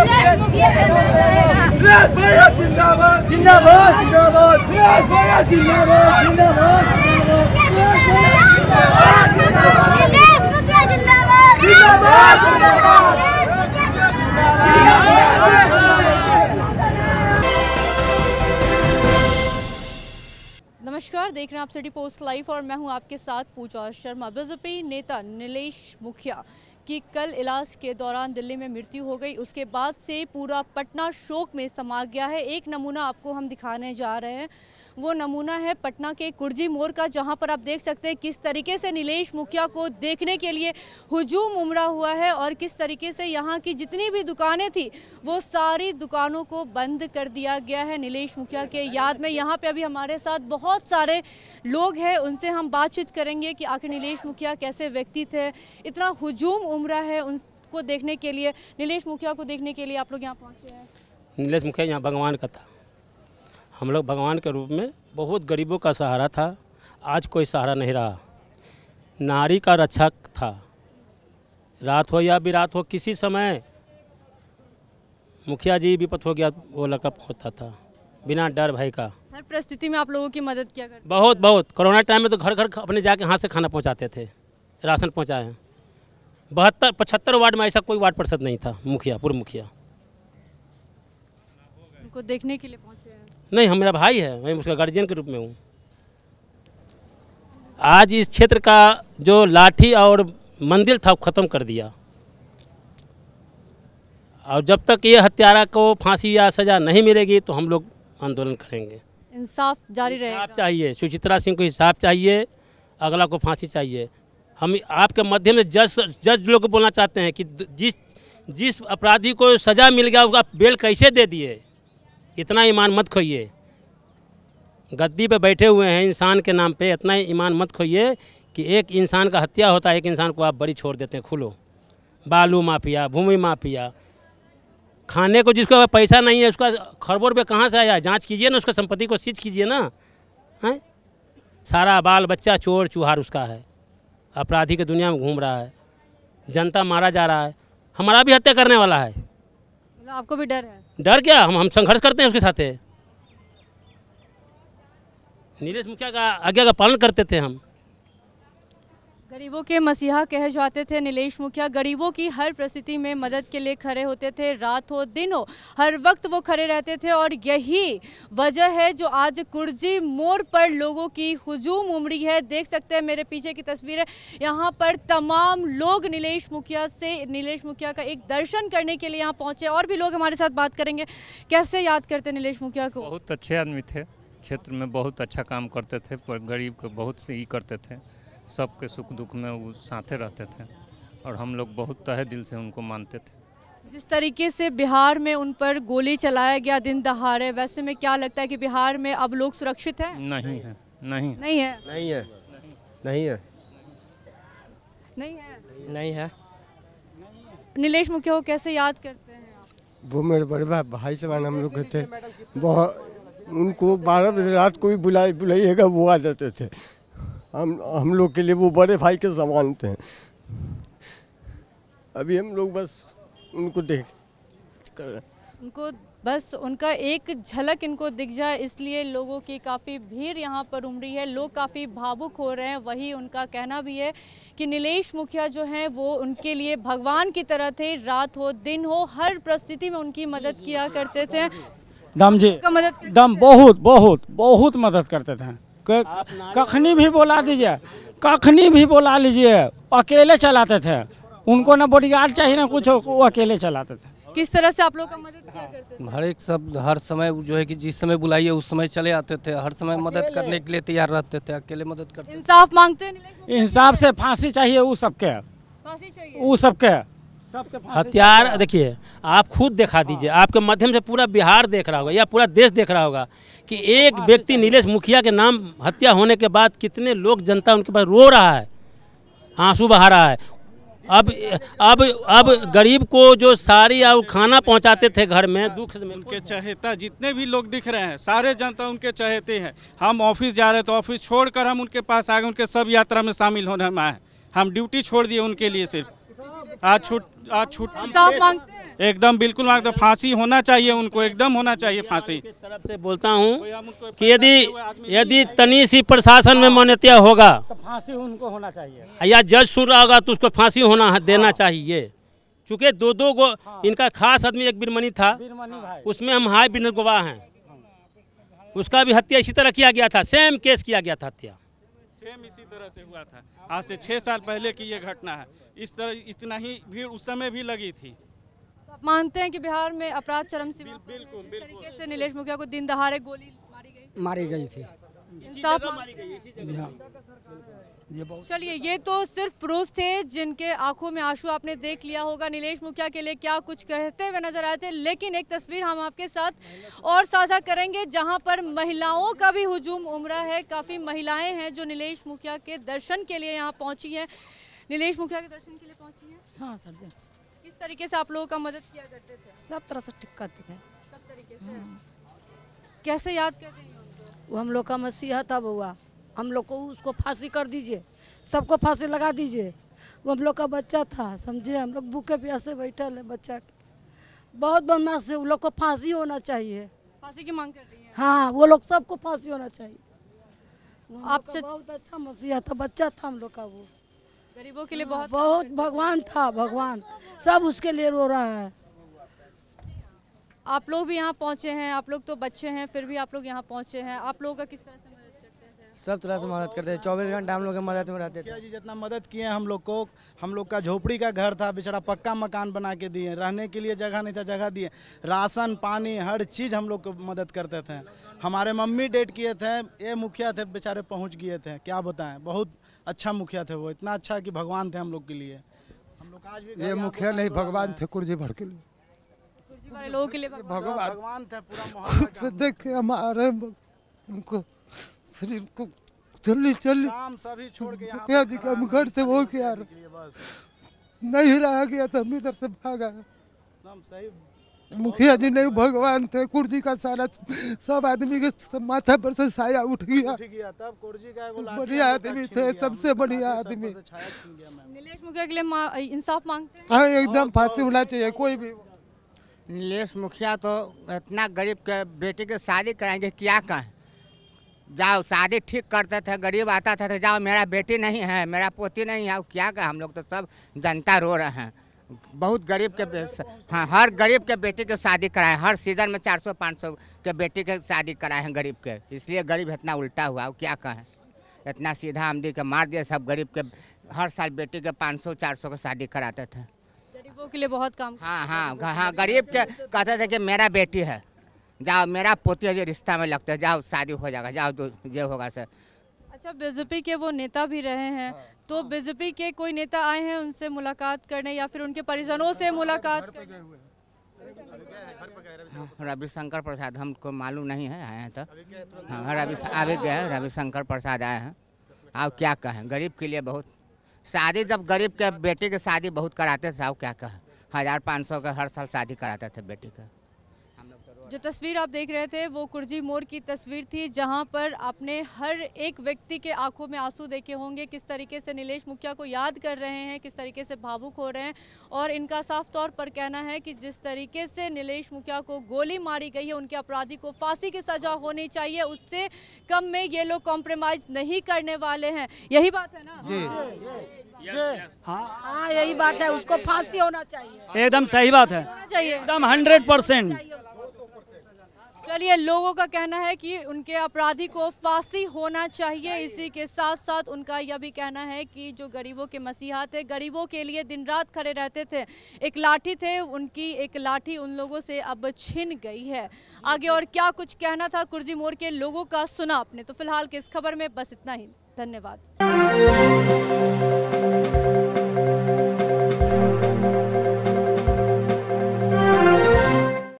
नमस्कार देख रहे हैं आप सिटी पोस्ट लाइव और मैं हूं आपके साथ पूजा शर्मा बीजेपी नेता नीलेष मुखिया कि कल इलाज के दौरान दिल्ली में मृत्यु हो गई उसके बाद से पूरा पटना शोक में समा गया है एक नमूना आपको हम दिखाने जा रहे हैं वो नमूना है पटना के कुर्जी मोड़ का जहां पर आप देख सकते हैं किस तरीके से नीलेश मुखिया को देखने के लिए हुजूम उमड़ा हुआ है और किस तरीके से यहाँ की जितनी भी दुकानें थी वो सारी दुकानों को बंद कर दिया गया है नीलेश मुखिया के याद में यहाँ पे अभी हमारे साथ बहुत सारे लोग हैं उनसे हम बातचीत करेंगे कि आखिर नीलेश मुखिया कैसे व्यक्ति थे इतना हजूम उम्र है उनको देखने के लिए नीलेष मुखिया को देखने के लिए आप लोग यहाँ पहुँचे हैं नीलेष मुखिया यहाँ भगवान का था हम लोग भगवान के रूप में बहुत गरीबों का सहारा था आज कोई सहारा नहीं रहा नारी का रक्षक था रात हो या भी रात हो किसी समय मुखिया जी भी पत हो गया वो लड़का पहुँचता था बिना डर भाई का हर परिस्थिति में आप लोगों की मदद किया करते बहुत बहुत कोरोना टाइम में तो घर घर अपने जाके हाथ से खाना पहुँचाते थे राशन पहुँचाए हैं बहत्तर पचहत्तर वार्ड में ऐसा कोई वार्ड परिषद नहीं था मुखिया पूर्व मुखिया उनको देखने के लिए पहुंचे हैं नहीं हम मेरा भाई है मैं उसका गार्जियन के रूप में हूँ आज इस क्षेत्र का जो लाठी और मंदिर था ख़त्म कर दिया और जब तक ये हत्यारा को फांसी या सज़ा नहीं मिलेगी तो हम लोग आंदोलन करेंगे इंसाफ जारी रहेगा चाहिए सुचित्रा सिंह को इंसाफ चाहिए अगला को फांसी चाहिए हम आपके माध्यम से जज जज लोग को बोलना चाहते हैं कि जिस जिस अपराधी को सज़ा मिल गया उसका बेल कैसे दे दिए इतना ईमान मत खोइए गद्दी पे बैठे हुए हैं इंसान के नाम पे इतना ईमान मत खोइए कि एक इंसान का हत्या होता है एक इंसान को आप बड़ी छोड़ देते हैं खुलो बालू माफिया भूमि माफिया खाने को जिसको पैसा नहीं है उसका खरबो रुपये कहाँ से आया जाँच कीजिए ना उसका संपत्ति को सीज कीजिए ना हैं सारा बाल बच्चा चोर चूहार उसका है अपराधी के दुनिया में घूम रहा है जनता मारा जा रहा है हमारा भी हत्या करने वाला है मतलब आपको भी डर है डर क्या हम हम संघर्ष करते हैं उसके साथ नीलेष मुखिया का आज्ञा का पालन करते थे हम गरीबों के मसीहा कहे जाते थे नीलेश मुखिया गरीबों की हर परिस्थिति में मदद के लिए खड़े होते थे रात हो दिन हो हर वक्त वो खड़े रहते थे और यही वजह है जो आज कुर्जी मोड़ पर लोगों की हजूम उमड़ी है देख सकते हैं मेरे पीछे की तस्वीर है यहाँ पर तमाम लोग नीलेश मुखिया से नीलेश मुखिया का एक दर्शन करने के लिए यहाँ पहुँचे और भी लोग हमारे साथ बात करेंगे कैसे याद करते नीलेश मुखिया को बहुत अच्छे आदमी थे क्षेत्र में बहुत अच्छा काम करते थे पर गरीब को बहुत से ही करते थे सबके सुख दुख में वो साथे रहते थे और हम लोग बहुत तहे दिल से उनको मानते थे जिस तरीके से बिहार में उन पर गोली चलाया गया दिन दहाड़े वैसे में क्या लगता है कि बिहार में अब लोग सुरक्षित हैं नहीं है नहीं नहीं है नहीं है नहीं है नहीं है नहीं है नीलेश मुखिया को कैसे याद करते हैं वो मेरे बड़े भाई समान हम लोग थे बहुत उनको बारह बजे रात को भी बुलाई बुलाइएगा वो आ जाते थे हम हम लोग के लिए वो बड़े भाई के समान थे अभी हम लोग बस उनको देख कर रहे उनको बस उनका एक झलक इनको दिख जाए इसलिए लोगों की काफ़ी भीड़ यहाँ पर उमड़ी है लोग काफ़ी भावुक हो रहे हैं वही उनका कहना भी है कि नीलेश मुखिया जो हैं वो उनके लिए भगवान की तरह थे रात हो दिन हो हर परिस्थिति में उनकी मदद किया करते थे दम जी मदद दम बहुत बहुत बहुत मदद करते थे कखनी भी बोला दीजिए कखनी भी बोला लीजिए अकेले चलाते थे उनको ना बॉडीगार्ड चाहिए ना कुछ वो अकेले चलाते थे किस तरह से आप लोग का मदद किया करते हर एक सब हर समय जो है कि जिस समय बुलाइए उस समय चले आते थे हर समय मदद करने के लिए तैयार रहते थे अकेले मदद करते इंसाफ मांगते इंसाफ से फांसी चाहिए वो सबके वो सबके हथियार देखिए आप खुद देखा दीजिए आपके माध्यम से पूरा बिहार देख रहा होगा या पूरा देश देख रहा होगा कि एक व्यक्ति नीलेश मुखिया के नाम हत्या होने के बाद कितने लोग जनता उनके पास रो रहा है आंसू बहा रहा है अब अब अब गरीब को जो साड़ी और खाना पहुंचाते थे घर में दुख में उनके चहेता जितने भी लोग दिख रहे हैं सारे जनता उनके चहेते हैं हम ऑफिस जा रहे तो ऑफिस छोड़कर हम उनके पास आ गए उनके सब यात्रा में शामिल होने हम आए हम ड्यूटी छोड़ दिए उनके लिए सिर्फ आज छुट आज छुट्टी एकदम बिल्कुल तो फांसी होना चाहिए उनको एकदम होना चाहिए फांसी तरफ से बोलता हूँ कि यदि यदि तनी सी प्रशासन में मान्यता होगा तो फांसी उनको होना चाहिए हाँ, या जज सुन रहा होगा तो उसको फांसी होना देना हाँ। चाहिए चूँकि दो दो गो हाँ। इनका खास आदमी एक बिरमनी था उसमें हम हाई बिन गवाह हैं उसका भी हत्या इसी तरह किया गया था सेम केस किया गया था हत्या सेम इसी तरह से हुआ था आज से छः साल पहले की ये घटना है इस तरह इतना ही भीड़ उस समय भी लगी थी मानते हैं कि बिहार में अपराध चरम सीमा बिल्कुल तरीके से नीलेष मुखिया को दिन दहाड़े गोली मारी गई मारी गई थी इंसाफ चलिए ये तो सिर्फ पुरुष थे जिनके आंखों में आंसू आपने देख लिया होगा नीलेश मुखिया के लिए क्या कुछ कहते हुए नजर आए थे लेकिन एक तस्वीर हम आपके साथ और साझा करेंगे जहां पर महिलाओं का भी हुजूम उमरा है काफ़ी महिलाएं हैं जो नीलेश मुखिया के दर्शन के लिए यहाँ पहुँची हैं नीलेश मुखिया के दर्शन के लिए पहुँची है हाँ सर किस तरीके से आप लोगों का मदद किया करते थे सब तरह से ठीक करते थे सब तरीके से कैसे याद करते हैं वो हम लोग का मसीहा था बउआ हम लोग को उसको फांसी कर दीजिए सबको फांसी लगा दीजिए वो हम लोग का बच्चा था समझे हम लोग भूखे प्यासे बैठल है बच्चा बहुत बदमाश से उन लोग को फांसी होना चाहिए फांसी की मांग कर रही है हाँ वो लोग सबको फांसी होना चाहिए आप बहुत अच्छा मसीहा था बच्चा था हम लोग का वो गरीबों के लिए हाँ, बहुत बहुत भगवान था भगवान सब उसके लिए रो रहा है आप लोग भी यहाँ पहुँचे हैं आप लोग तो बच्चे हैं फिर भी आप लोग यहाँ पहुँचे हैं आप लोगों का किस तरह से सब तरह से मदद करते थे चौबीस घंटे हम लोग मदद में रहते थे जी जितना मदद किए हम लोग को हम लोग का झोपड़ी का घर था बेचारा पक्का मकान बना के दिए रहने के लिए जगह नहीं था जगह दिए राशन पानी हर चीज़ हम लोग को मदद करते थे हमारे मम्मी डेट किए थे ये मुखिया थे बेचारे पहुँच गए थे क्या बताएँ बहुत अच्छा मुखिया थे वो इतना अच्छा कि भगवान थे हम लोग के लिए हम लोग आज भी ये मुखिया नहीं भगवान थे कुर्जी भर के लिए लोगों के लिए भगवान थे पूरा देख हमारे उनको शरीर को जल्दी जल्दी काम सभी छोड़ के यहाँ जी घर से वो क्या नहीं रहा गया तो हम इधर से भागा सही मुखिया जी नहीं भगवान थे कुर्जी का सारा सब आदमी के माथा पर से साया उठ गया, गया बढ़िया आदमी थे सबसे बढ़िया आदमी नीलेश मुखिया के लिए इंसाफ मांगते हाँ एकदम तो फांसी होना चाहिए कोई भी नीलेश मुखिया तो इतना गरीब के बेटे के शादी कराएंगे क्या कहें जाओ शादी ठीक करते थे गरीब आता था तो जाओ मेरा बेटी नहीं है मेरा पोती नहीं है क्या कहें हम लोग तो सब जनता रो रहे हैं बहुत गरीब के हाँ हर गरीब के बेटे के शादी कराए हर सीज़न में 400 500 के बेटे के शादी कराए हैं गरीब के इसलिए गरीब इतना उल्टा हुआ वो क्या कहें इतना सीधा आमदी के मार दिया सब गरीब के हर साल बेटी के 500 400 के शादी कराते थे गरीबों के लिए बहुत काम हाँ हाँ हाँ गरीब के कहते थे कि मेरा बेटी है जाओ मेरा पोती है जो रिश्ता में लगता है जाओ शादी हो जाएगा जाओ जो होगा सर अच्छा बीजेपी के वो नेता भी रहे हैं हाँ, तो हाँ। बीजेपी के कोई नेता आए हैं उनसे मुलाकात करने या फिर उनके परिजनों से मुलाकात रविशंकर प्रसाद हमको मालूम नहीं है आए हैं तो हाँ रवि अभी गए रविशंकर प्रसाद आए हैं आप क्या कहें गरीब के लिए बहुत शादी जब गरीब के बेटे के शादी बहुत कराते थे आप क्या कहें हज़ार पाँच सौ का हर साल शादी कराते थे बेटी का जो तस्वीर आप देख रहे थे वो कुर्जी मोर की तस्वीर थी जहां पर आपने हर एक व्यक्ति के आंखों में आंसू देखे होंगे किस तरीके से नीलेश मुखिया को याद कर रहे हैं किस तरीके से भावुक हो रहे हैं और इनका साफ तौर पर कहना है कि जिस तरीके से नीलेश मुखिया को गोली मारी गई है उनके अपराधी को फांसी की सजा होनी चाहिए उससे कम में ये लोग कॉम्प्रोमाइज नहीं करने वाले हैं यही बात है ना जी हाँ, हाँ, हाँ यही बात है उसको फांसी होना चाहिए एकदम सही बात है एकदम हंड्रेड परसेंट चलिए लोगों का कहना है कि उनके अपराधी को फांसी होना चाहिए इसी के साथ साथ उनका यह भी कहना है कि जो गरीबों के मसीहा थे गरीबों के लिए दिन रात खड़े रहते थे एक लाठी थे उनकी एक लाठी उन लोगों से अब छिन गई है आगे और क्या कुछ कहना था कुर्जी मोर के लोगों का सुना आपने तो फिलहाल के इस खबर में बस इतना ही धन्यवाद